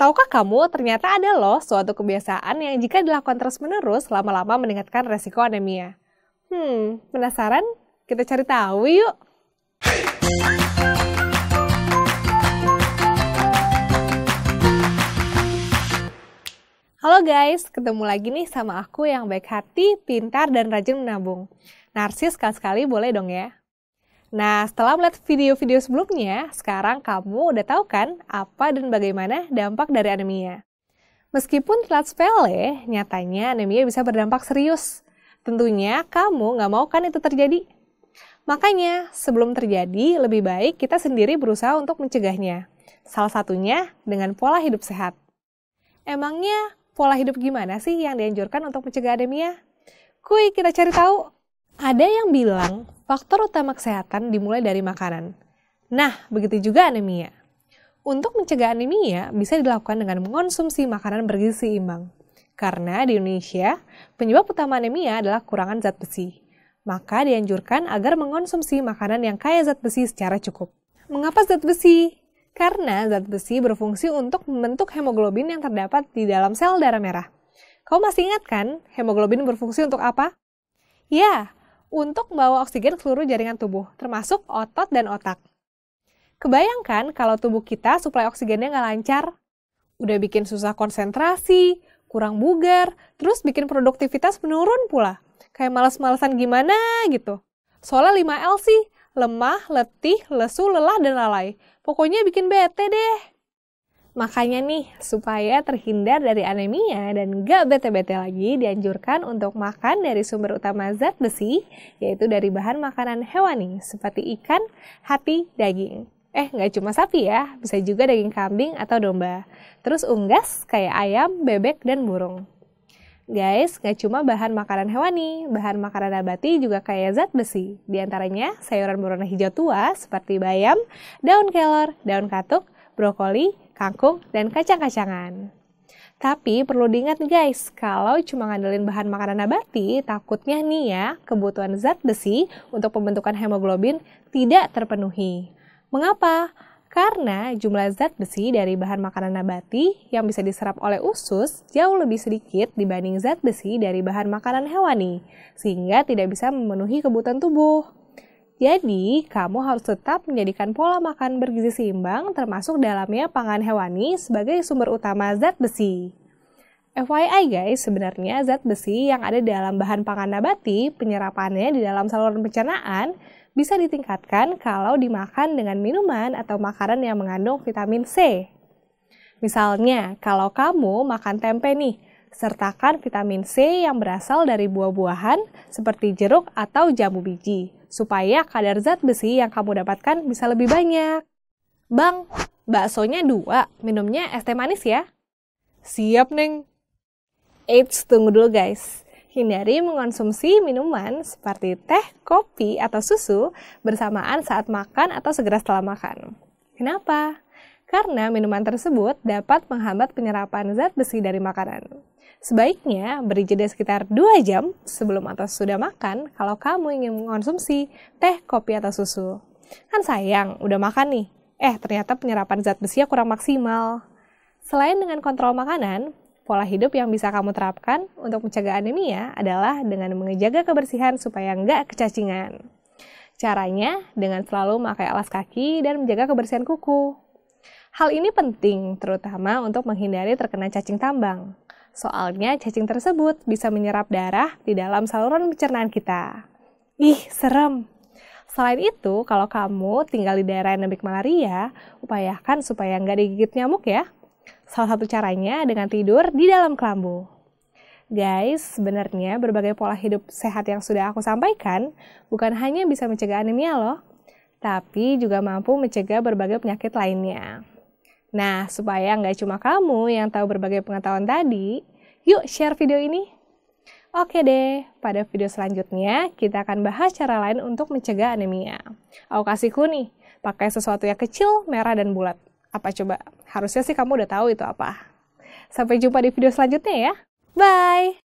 Tahukah kamu, ternyata ada loh suatu kebiasaan yang jika dilakukan terus-menerus, lama-lama meningkatkan resiko anemia. Hmm, penasaran? Kita cari tahu yuk! Halo guys, ketemu lagi nih sama aku yang baik hati, pintar, dan rajin menabung. Narsis sekali-sekali boleh dong ya? Nah, setelah melihat video-video sebelumnya, sekarang kamu udah tahu kan apa dan bagaimana dampak dari anemia. Meskipun terlihat sepele, nyatanya anemia bisa berdampak serius. Tentunya kamu nggak mau kan itu terjadi. Makanya, sebelum terjadi, lebih baik kita sendiri berusaha untuk mencegahnya. Salah satunya dengan pola hidup sehat. Emangnya pola hidup gimana sih yang dianjurkan untuk mencegah anemia? Kuy, kita cari tahu. Ada yang bilang Faktor utama kesehatan dimulai dari makanan. Nah, begitu juga anemia. Untuk mencegah anemia bisa dilakukan dengan mengonsumsi makanan bergizi imbang. Karena di Indonesia, penyebab utama anemia adalah kurangan zat besi. Maka dianjurkan agar mengonsumsi makanan yang kaya zat besi secara cukup. Mengapa zat besi? Karena zat besi berfungsi untuk membentuk hemoglobin yang terdapat di dalam sel darah merah. Kau masih ingat kan hemoglobin berfungsi untuk apa? Ya, untuk membawa oksigen ke seluruh jaringan tubuh, termasuk otot dan otak. Kebayangkan kalau tubuh kita suplai oksigennya nggak lancar? Udah bikin susah konsentrasi, kurang bugar, terus bikin produktivitas menurun pula. Kayak males-malesan gimana gitu. Soalnya 5L sih, lemah, letih, lesu, lelah, dan lalai. Pokoknya bikin bete deh. Makanya nih, supaya terhindar dari anemia dan gak bete-bete lagi, dianjurkan untuk makan dari sumber utama zat besi, yaitu dari bahan makanan hewani, seperti ikan, hati, daging. Eh, nggak cuma sapi ya, bisa juga daging kambing atau domba. Terus unggas kayak ayam, bebek, dan burung. Guys, nggak cuma bahan makanan hewani, bahan makanan nabati juga kayak zat besi. Di antaranya sayuran berwarna hijau tua seperti bayam, daun kelor, daun katuk, brokoli, kangkung, dan kacang-kacangan. Tapi perlu diingat guys, kalau cuma ngandelin bahan makanan nabati, takutnya nih ya, kebutuhan zat besi untuk pembentukan hemoglobin tidak terpenuhi. Mengapa? Karena jumlah zat besi dari bahan makanan nabati yang bisa diserap oleh usus jauh lebih sedikit dibanding zat besi dari bahan makanan hewani, sehingga tidak bisa memenuhi kebutuhan tubuh. Jadi, kamu harus tetap menjadikan pola makan bergizi seimbang termasuk dalamnya pangan hewani sebagai sumber utama zat besi. FYI guys, sebenarnya zat besi yang ada dalam bahan pangan nabati, penyerapannya di dalam saluran pencernaan bisa ditingkatkan kalau dimakan dengan minuman atau makanan yang mengandung vitamin C. Misalnya, kalau kamu makan tempe nih, sertakan vitamin C yang berasal dari buah-buahan seperti jeruk atau jamu biji, supaya kadar zat besi yang kamu dapatkan bisa lebih banyak. Bang, baksonya dua, minumnya es teh manis ya. Siap, Neng. Eits, tunggu dulu guys. Hindari mengonsumsi minuman seperti teh, kopi, atau susu bersamaan saat makan atau segera setelah makan. Kenapa? karena minuman tersebut dapat menghambat penyerapan zat besi dari makanan. Sebaiknya beri jeda sekitar 2 jam sebelum atau sudah makan kalau kamu ingin mengonsumsi teh, kopi, atau susu. Kan sayang, udah makan nih. Eh, ternyata penyerapan zat besi kurang maksimal. Selain dengan kontrol makanan, pola hidup yang bisa kamu terapkan untuk mencegah anemia adalah dengan menjaga kebersihan supaya nggak kecacingan. Caranya dengan selalu memakai alas kaki dan menjaga kebersihan kuku. Hal ini penting terutama untuk menghindari terkena cacing tambang. Soalnya cacing tersebut bisa menyerap darah di dalam saluran pencernaan kita. Ih, serem. Selain itu, kalau kamu tinggal di daerah endemik malaria, upayakan supaya nggak digigit nyamuk ya. Salah satu caranya dengan tidur di dalam kelambu. Guys, sebenarnya berbagai pola hidup sehat yang sudah aku sampaikan bukan hanya bisa mencegah anemia loh, tapi juga mampu mencegah berbagai penyakit lainnya. Nah, supaya nggak cuma kamu yang tahu berbagai pengetahuan tadi, yuk share video ini. Oke deh, pada video selanjutnya kita akan bahas cara lain untuk mencegah anemia. Aku kasih nih, pakai sesuatu yang kecil, merah, dan bulat. Apa coba? Harusnya sih kamu udah tahu itu apa. Sampai jumpa di video selanjutnya ya. Bye!